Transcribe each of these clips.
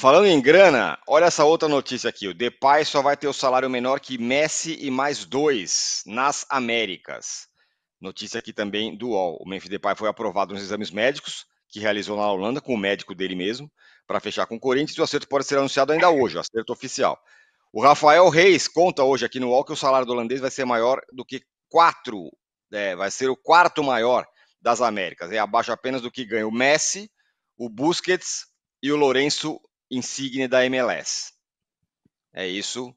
Falando em grana, olha essa outra notícia aqui. O Depay só vai ter o salário menor que Messi e mais dois nas Américas. Notícia aqui também do UOL. O Memphis Depay foi aprovado nos exames médicos que realizou na Holanda com o médico dele mesmo para fechar com o Corinthians. O acerto pode ser anunciado ainda hoje, o acerto oficial. O Rafael Reis conta hoje aqui no UOL que o salário do holandês vai ser maior do que quatro, é, vai ser o quarto maior das Américas. É abaixo apenas do que ganha o Messi, o Busquets e o Lourenço insigne da MLS. É isso.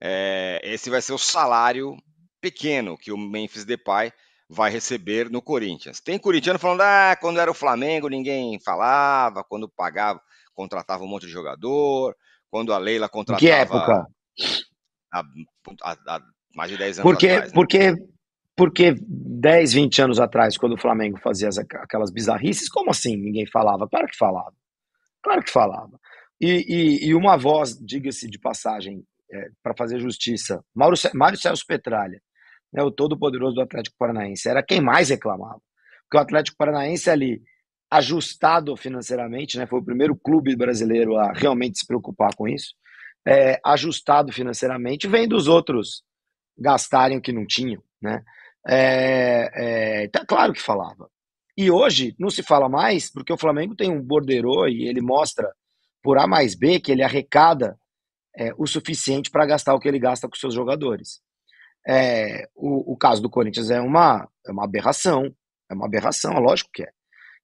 É, esse vai ser o salário pequeno que o Memphis Depay vai receber no Corinthians. Tem corintiano falando, ah, quando era o Flamengo ninguém falava, quando pagava, contratava um monte de jogador, quando a Leila contratava... Que época? Há, mais de 10 anos porque, atrás. Né? Porque, porque 10, 20 anos atrás, quando o Flamengo fazia aquelas bizarrices, como assim ninguém falava? Claro que falava. Claro que falava. E, e, e uma voz, diga-se de passagem, é, para fazer justiça, Mauro, Mário Celso Petralha, né, o todo-poderoso do Atlético Paranaense, era quem mais reclamava. Porque o Atlético Paranaense ali, ajustado financeiramente, né, foi o primeiro clube brasileiro a realmente se preocupar com isso, é, ajustado financeiramente, vem dos outros gastarem o que não tinham. Né? É, é, tá claro que falava. E hoje não se fala mais, porque o Flamengo tem um borderô e ele mostra por A mais B que ele arrecada é, o suficiente para gastar o que ele gasta com seus jogadores. É, o, o, caso do Corinthians é uma, é uma aberração, é uma aberração, lógico que é.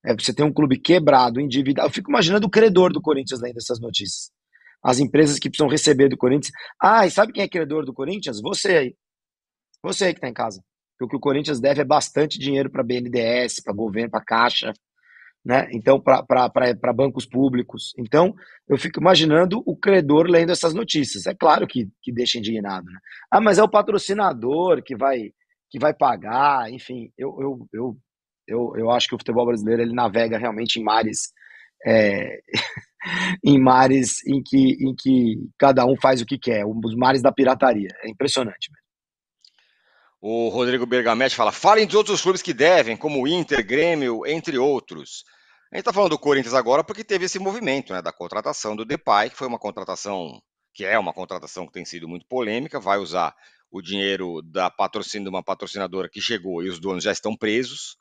é. Você tem um clube quebrado, endividado. Eu fico imaginando o credor do Corinthians lendo essas notícias. As empresas que precisam receber do Corinthians. Ah, e sabe quem é credor do Corinthians? Você aí. Você aí que está em casa. Porque o que o Corinthians deve é bastante dinheiro para BNDES, para governo, para Caixa né? Então, para bancos públicos. Então, eu fico imaginando o credor lendo essas notícias. É claro que, que deixa indignado, né? Ah, mas é o patrocinador que vai que vai pagar, enfim, eu, eu, eu, eu, eu acho que o futebol brasileiro ele navega realmente em mares é, em mares em que, em que cada um faz o que quer, os mares da pirataria. É impressionante mesmo. O Rodrigo Bergametti fala: falem dos outros clubes que devem, como Inter, Grêmio, entre outros. A gente está falando do Corinthians agora porque teve esse movimento né, da contratação do Depay, que foi uma contratação que é uma contratação que tem sido muito polêmica, vai usar o dinheiro da patrocínio de uma patrocinadora que chegou e os donos já estão presos.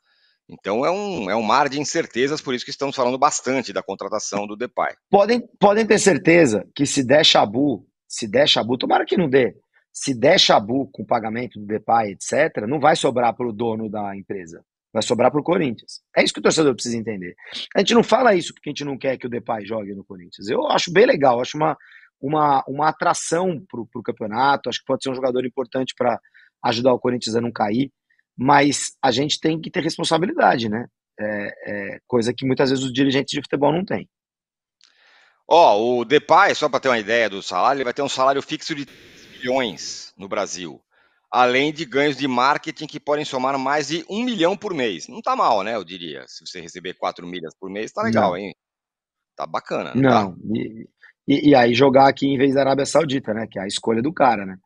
Então é um, é um mar de incertezas, por isso que estamos falando bastante da contratação do Depay. Podem, podem ter certeza que se der chabu, se der chabu, tomara que não dê, se der chabu com o pagamento do Depay, etc., não vai sobrar para o dono da empresa. Vai sobrar para o Corinthians. É isso que o torcedor precisa entender. A gente não fala isso porque a gente não quer que o Depay jogue no Corinthians. Eu acho bem legal, acho uma, uma, uma atração para o campeonato. Acho que pode ser um jogador importante para ajudar o Corinthians a não cair. Mas a gente tem que ter responsabilidade, né? É, é coisa que muitas vezes os dirigentes de futebol não têm. Ó, oh, o Depay, só para ter uma ideia do salário, ele vai ter um salário fixo de milhões no Brasil, além de ganhos de marketing que podem somar mais de um milhão por mês. Não tá mal, né? Eu diria. Se você receber quatro milhas por mês, tá legal, não. hein? Tá bacana. Não. Tá? não E, e, e, aí jogar aqui em vez da Arábia Saudita, né? Que é a escolha do cara, né?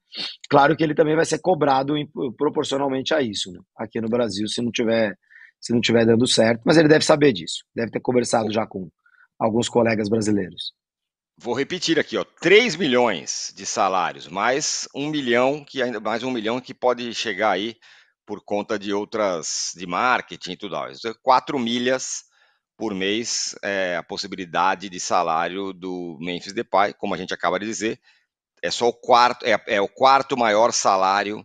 Claro que ele também vai ser cobrado em, proporcionalmente a isso, né? Aqui no Brasil, se não tiver se não tiver dando certo, mas ele deve saber disso. Deve ter conversado já com alguns colegas brasileiros. Vou repetir aqui, ó, 3 milhões de salários, mais um milhão que ainda mais um milhão que pode chegar aí por conta de outras de marketing e tudo mais. 4 é milhas por mês é a possibilidade de salário do Memphis Depay, como a gente acaba de dizer, é só o quarto é, é o quarto maior salário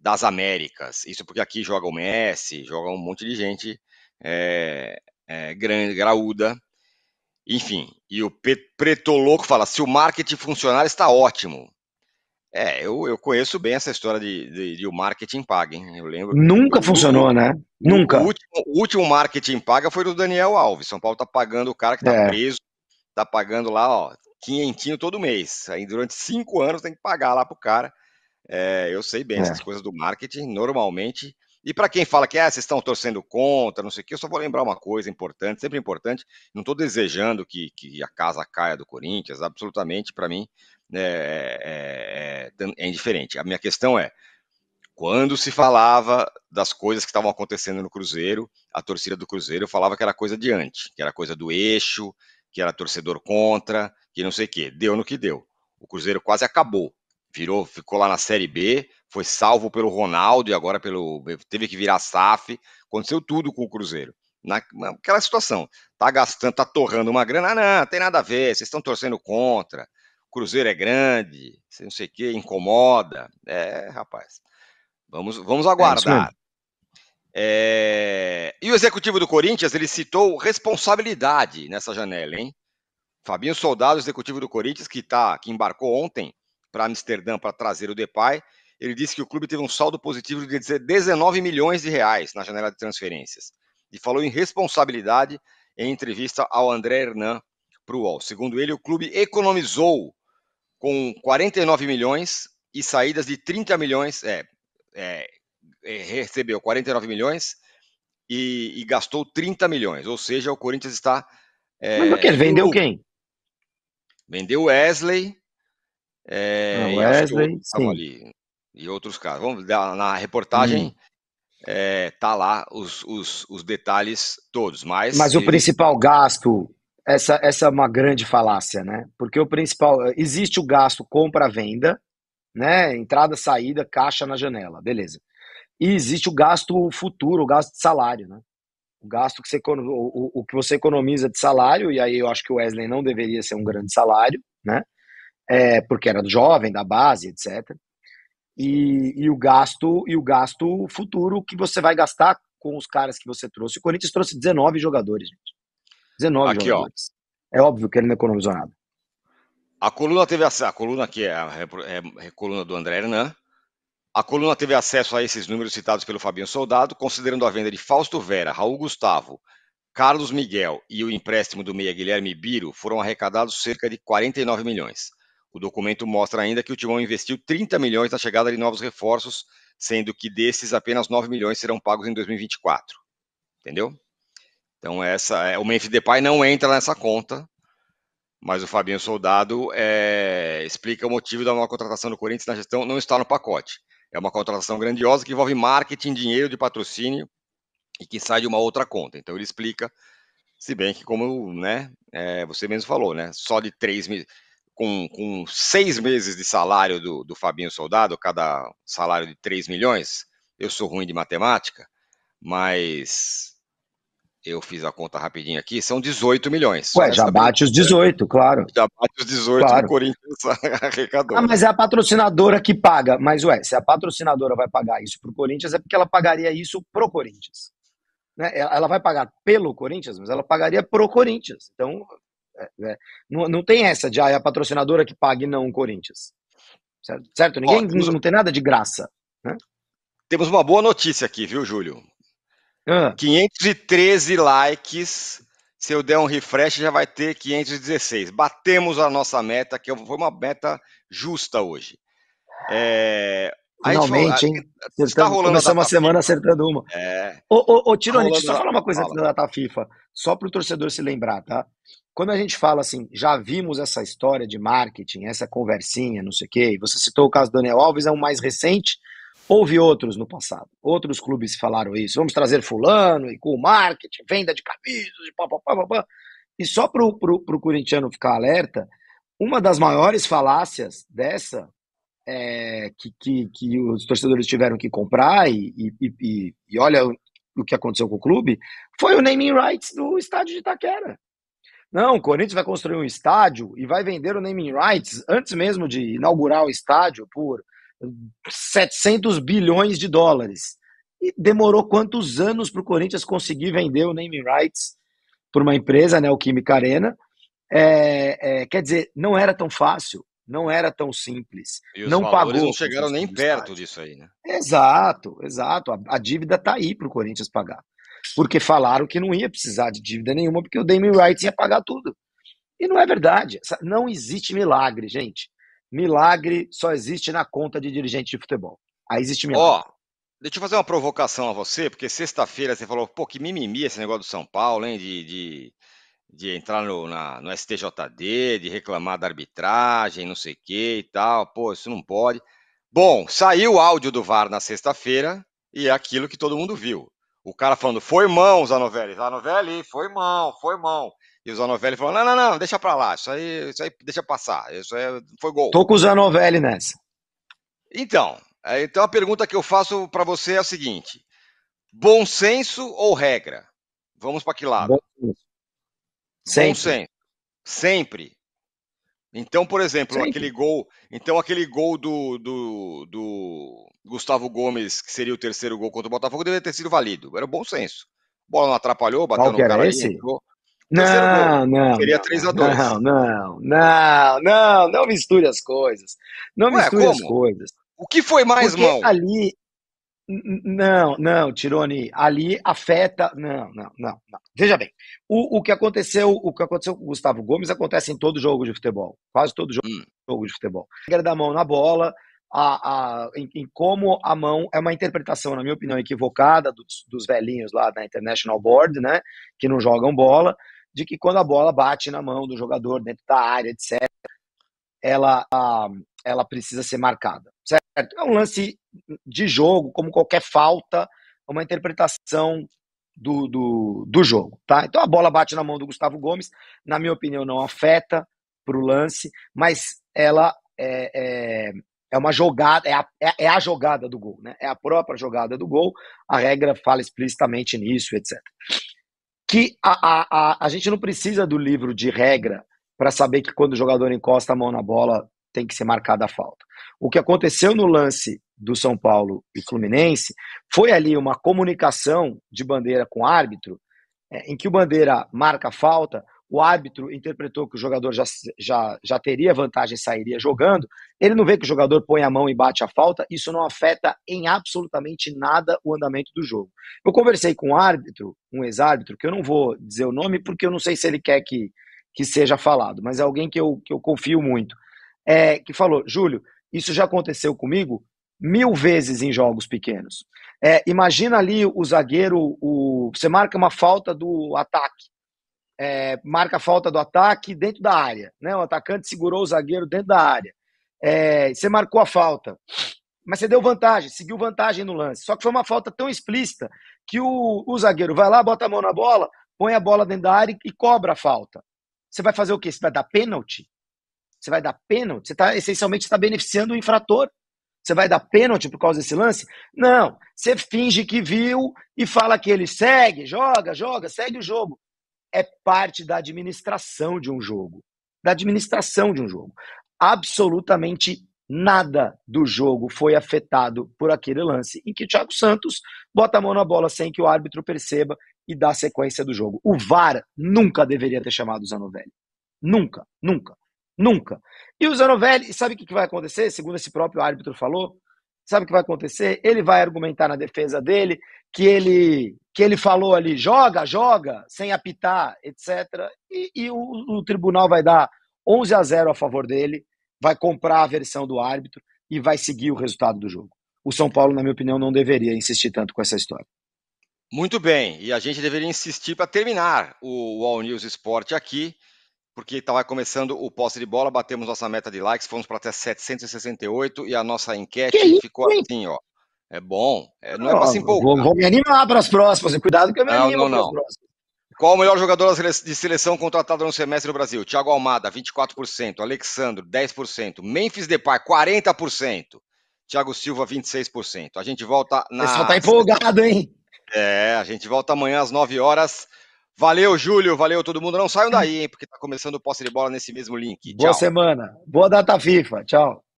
das Américas. Isso porque aqui joga o Messi, joga um monte de gente é, é, grande, graúda enfim, e o Preto Louco fala: se o marketing funcionar, está ótimo. É, eu, eu conheço bem essa história de, de, de o marketing paga, hein? Eu lembro. Nunca funcionou, né? Nunca. O último, o último, marketing paga foi do Daniel Alves. São Paulo tá pagando o cara que tá é. preso, tá pagando lá, ó, quinhentinho todo mês. Aí durante cinco anos tem que pagar lá pro cara. É, eu sei bem, é. essas coisas do marketing, normalmente e para quem fala que ah, vocês estão torcendo contra, não sei o quê, eu só vou lembrar uma coisa importante, sempre importante. Não estou desejando que, que a casa caia do Corinthians, absolutamente, para mim, é, é, é, indiferente. A minha questão é: quando se falava das coisas que estavam acontecendo no Cruzeiro, a torcida do Cruzeiro falava que era coisa de antes, que era coisa do eixo, que era torcedor contra, que não sei o quê. Deu no que deu. O Cruzeiro quase acabou virou, ficou lá na Série B, foi salvo pelo Ronaldo e agora pelo teve que virar SAF. Aconteceu tudo com o Cruzeiro. naquela situação, tá gastando, tá torrando uma grana, ah, não, tem nada a ver, vocês estão torcendo contra. O Cruzeiro é grande, não sei o que, incomoda. É, rapaz. Vamos, vamos é aguardar. É é... E o executivo do Corinthians, ele citou responsabilidade nessa janela, hein? Fabinho Soldado, executivo do Corinthians, que, tá, que embarcou ontem, para Amsterdã para trazer o Depay, ele disse que o clube teve um saldo positivo de 19 milhões de reais na janela de transferências e falou em responsabilidade em entrevista ao André Hernan para o UOL. Segundo ele, o clube economizou com 49 milhões e saídas de 30 milhões, é, é, é recebeu 49 milhões e, e, gastou 30 milhões, ou seja, o Corinthians está... É, Mas o que? É, vendeu quem? Vendeu Wesley, é, ah, Wesley, sim. Ali, e outros caras. Vamos na reportagem. Hum. É, tá lá os, os, os detalhes todos, mas... Mas o principal gasto, essa, essa é uma grande falácia, né? Porque o principal... Eh, existe o gasto compra-venda, né? Entrada, saída, caixa na janela, beleza. E existe o gasto futuro, o gasto de salário, né? O gasto que você, o, o que você economiza de salário, e aí eu acho que o Wesley não deveria ser um grande salário, né? é, porque era jovem, da base, etc. E, e, o gasto e o gasto futuro que você vai gastar com os caras que você trouxe. O Corinthians trouxe 19 jogadores, gente. 19 Aqui, jogadores. Ó. É óbvio que ele não economizou nada. A coluna teve acesso, a coluna que é a, é a coluna do André Hernan. A coluna teve acesso a esses números citados pelo Fabinho Soldado, considerando a venda de Fausto Vera, Raul Gustavo, Carlos Miguel e o empréstimo do meia Guilherme Biro, foram arrecadados cerca de 49 milhões. O documento mostra ainda que o Timão investiu 30 milhões na chegada de novos reforços, sendo que desses apenas 9 milhões serão pagos em 2024. Entendeu? Então essa é, o Memphis Depay não entra nessa conta, mas o Fabinho Soldado é, explica o motivo da nova contratação do Corinthians na gestão não está no pacote. É uma contratação grandiosa que envolve marketing, dinheiro de patrocínio e que sai de uma outra conta. Então ele explica, se bem que como né, é, você mesmo falou, né, só de 3 milhões com, com seis meses de salário do, do Fabinho Soldado, cada salário de 3 milhões, eu sou ruim de matemática, mas eu fiz a conta rapidinho aqui, são 18 milhões. Ué, já bate os 18, claro. Já bate os 18 claro. Corinthians arrecadou. Ah, mas é a patrocinadora que paga. Mas, ué, se a patrocinadora vai pagar isso pro Corinthians, é porque ela pagaria isso pro Corinthians. Né? Ela vai pagar pelo Corinthians, mas ela pagaria pro Corinthians. Então, né? Não, não tem essa de ah, é a patrocinadora que pague, não o Corinthians. Certo? certo? Ninguém Ó, temos... não tem nada de graça. Né? Temos uma boa notícia aqui, viu, Júlio? Ah. 513 likes. Se eu der um refresh, já vai ter 516. Batemos a nossa meta, que foi uma meta justa hoje. É, Finalmente, ah, hein? Acertando, tá rolando começamos semana acertando uma. É. Ô, ô, Tironi, tá deixa eu só falar uma coisa da data FIFA, só para o torcedor se lembrar, tá? Quando a gente fala assim, já vimos essa história de marketing, essa conversinha, não sei o quê, você citou o caso do Daniel Alves, é o mais recente, houve outros no passado, outros clubes falaram isso, vamos trazer fulano e com o marketing, venda de camisas, de pá, pá, pá, pá, pá. E só para o corintiano ficar alerta, uma das maiores falácias dessa é, que, que, que, os torcedores tiveram que comprar e, e, e, e olha o, que aconteceu com o clube, foi o naming rights do estádio de Itaquera. Não, o Corinthians vai construir um estádio e vai vender o naming rights antes mesmo de inaugurar o estádio por 700 bilhões de dólares. E demorou quantos anos para o Corinthians conseguir vender o naming rights para uma empresa, né, o Química Arena? É, é, quer dizer, não era tão fácil não era tão simples. E não pagou. não chegaram nem perto disso aí, né? Exato, exato. A, a dívida está aí para o Corinthians pagar. Porque falaram que não ia precisar de dívida nenhuma, porque o Damien Wright ia pagar tudo. E não é verdade. Não existe milagre, gente. Milagre só existe na conta de dirigente de futebol. Aí existe milagre. Ó, oh, deixa eu fazer uma provocação a você, porque sexta-feira você falou, pô, que mimimi esse negócio do São Paulo, hein? de... de de entrar no, na, no STJD, de reclamar da arbitragem, não sei o que e tal. Pô, isso não pode. Bom, saiu o áudio do VAR na sexta-feira e é aquilo que todo mundo viu. O cara falando, foi mão, Zanovelli, Zanovelli, foi mão, foi mão. E o Zanovelli falou, não, não, não, deixa pra lá, isso aí, isso aí deixa passar, isso aí foi gol. Tô com o Zanovelli nessa. Então, é, então a pergunta que eu faço para você é a seguinte, bom senso ou regra? Vamos para que lado? Bom senso. Sempre. senso. Sempre. Então, por exemplo, Sempre. aquele gol, então aquele gol do, do, do, Gustavo Gomes, que seria o terceiro gol contra o Botafogo, deveria ter sido válido. Era o bom senso. A bola não atrapalhou, bateu Qual no cara esse? Ali, não, não. Seria 3 a 2 Não, não, não, não, não misture as coisas. Não misture como? as coisas. O que foi mais Porque mão? Ali, não, não, Tirone, ali afeta. Não, não, não, não. Veja bem, o, o, que aconteceu, o que aconteceu com o Gustavo Gomes acontece em todo jogo de futebol, quase todo jogo, hum. jogo de futebol. Regra da mão na bola, a, a, em, em, como a mão é uma interpretação, na minha opinião, equivocada dos, dos velhinhos lá da International Board, né, que não jogam bola, de que quando a bola bate na mão do jogador dentro da área, etc, ela, a, ela precisa ser marcada, certo? É um lance de jogo, como qualquer falta, uma interpretação do, do, do jogo. Tá? Então a bola bate na mão do Gustavo Gomes, na minha opinião, não afeta para o lance, mas ela é, é, é uma jogada, é a, é, é a, jogada do gol, né? é a própria jogada do gol, a regra fala explicitamente nisso, etc. Que a, a, a, a gente não precisa do livro de regra para saber que quando o jogador encosta a mão na bola tem que ser marcada a falta. O que aconteceu no lance do São Paulo e Fluminense foi ali uma comunicação de bandeira com o árbitro, é, em que o bandeira marca a falta, o árbitro interpretou que o jogador já, já, já teria vantagem, e sairia jogando, ele não vê que o jogador põe a mão e bate a falta, isso não afeta em absolutamente nada o andamento do jogo. Eu conversei com um árbitro, um ex-árbitro, que eu não vou dizer o nome porque eu não sei se ele quer que, que seja falado, mas é alguém que eu, que eu confio muito é, que falou, Júlio, isso já aconteceu comigo mil vezes em jogos pequenos. É, imagina ali o zagueiro, o, você marca uma falta do ataque, é, marca a falta do ataque dentro da área, né? O atacante segurou o zagueiro dentro da área. É, você marcou a falta, mas você deu vantagem, seguiu vantagem no lance. Só que foi uma falta tão explícita que o, o zagueiro vai lá, bota a mão na bola, põe a bola dentro da área e cobra a falta. Você vai fazer o quê? Você vai dar pênalti? Você vai dar pênalti? Você está essencialmente está beneficiando o infrator. Você vai dar pênalti por causa desse lance? Não. Você finge que viu e fala que ele segue, joga, joga, segue o jogo. É parte da administração de um jogo. Da administração de um jogo. Absolutamente nada do jogo foi afetado por aquele lance em que o Thiago Santos bota a mão na bola sem que o árbitro perceba e dá sequência do jogo. O VAR nunca deveria ter chamado o Zanovelli. Nunca, nunca. Nunca. E o Zanovelli, sabe o que vai acontecer? Segundo esse próprio árbitro falou, sabe o que vai acontecer? Ele vai argumentar na defesa dele que ele que ele falou ali, joga, joga, sem apitar, etc. E, e o, o, tribunal vai dar 11 a 0 a favor dele, vai comprar a versão do árbitro e vai seguir o resultado do jogo. O São Paulo, na minha opinião, não deveria insistir tanto com essa história. Muito bem, e a gente deveria insistir para terminar o All News Esporte aqui porque estava tá começando o posse de bola, batemos nossa meta de likes, fomos para até 768 e a nossa enquete que ficou isso? assim, ó. É bom, é, não, é não, é para se empolgar. Vou, vou me animar para as próximas, cuidado que eu me não, animo para as próximas. Qual o melhor jogador de seleção contratado no semestre no Brasil? Thiago Almada, 24%, Alexandre, 10%, Memphis Depay, 40%, Thiago Silva, 26%. A gente volta na... O pessoal tá empolgado, hein? É, a gente volta amanhã às 9 horas. Valeu, Júlio. Valeu todo mundo. Não saiam daí, hein, porque está começando o posse de bola nesse mesmo link. Boa semana. Boa data FIFA. Tchau.